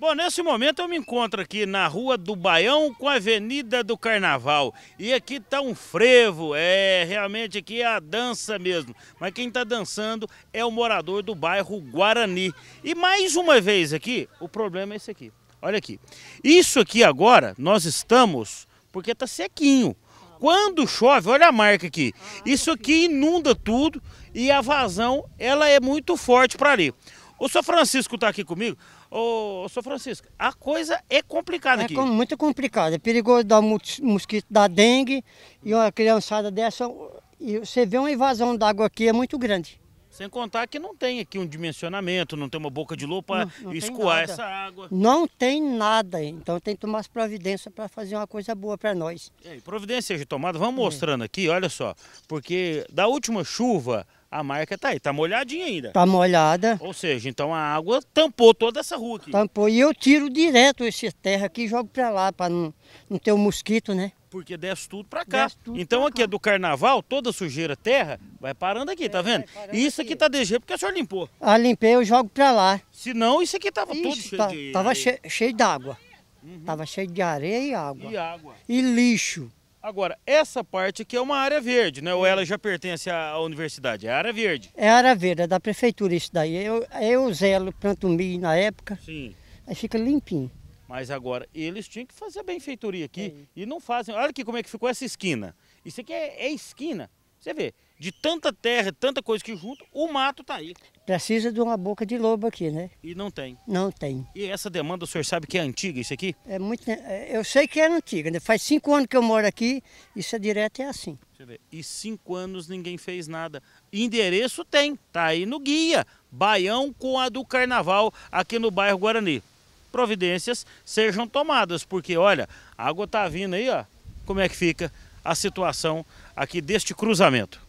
Bom, nesse momento eu me encontro aqui na Rua do Baião com a Avenida do Carnaval. E aqui tá um frevo, é realmente aqui é a dança mesmo. Mas quem tá dançando é o morador do bairro Guarani. E mais uma vez aqui, o problema é esse aqui. Olha aqui. Isso aqui agora nós estamos porque tá sequinho. Quando chove, olha a marca aqui. Ah, Isso aqui inunda tudo e a vazão ela é muito forte para ali. O Sr. Francisco está aqui comigo. Ô, Sr. Francisco, a coisa é complicada é aqui. É muito complicada. É perigoso dar mosquito da dengue e uma criançada dessa. E você vê uma invasão d'água aqui, é muito grande. Sem contar que não tem aqui um dimensionamento, não tem uma boca de lobo para escoar essa água. Não tem nada, então tem que tomar as providências para fazer uma coisa boa para nós. É, providências de tomada, vamos é. mostrando aqui, olha só. Porque da última chuva, a marca tá aí, tá molhadinha ainda. Tá molhada. Ou seja, então a água tampou toda essa rua aqui. Tampou. E eu tiro direto essa terra aqui e jogo pra lá, pra não, não ter o um mosquito, né? Porque desce tudo pra cá. Tudo então pra aqui é cá. é do carnaval, toda sujeira, terra, vai parando aqui, tá é, tá vendo? Isso aqui, aqui tá DG porque a senhora limpou. Ah, limpei, eu jogo pra lá. Se não, isso aqui tava isso, todo cheio tá, de... Tava cheio, cheio d'água. Uhum. Tava cheio de areia e água. E água. E lixo. Agora, essa parte aqui é uma área verde, né? Ou ela já pertence à universidade? É área verde? É área verde, é da prefeitura isso daí. Eu, eu zelo, planto milho na época. Sim. Aí fica limpinho. Mas agora, eles tinham que fazer a benfeitoria aqui é. e não fazem. Olha aqui como é que ficou essa esquina. Isso aqui é, é esquina. Você vê, de tanta terra, tanta coisa que junta, o mato está aí. Precisa de uma boca de lobo aqui, né? E não tem? Não tem. E essa demanda, o senhor sabe que é antiga isso aqui? É muito, né, é, eu sei que é antiga, né? faz cinco anos que eu moro aqui, isso é direto, é assim. E cinco anos ninguém fez nada. Endereço tem, tá aí no guia, Baião com a do Carnaval, aqui no bairro Guarani. Providências sejam tomadas, porque olha, a água tá vindo aí, ó, como é que fica a situação aqui deste cruzamento.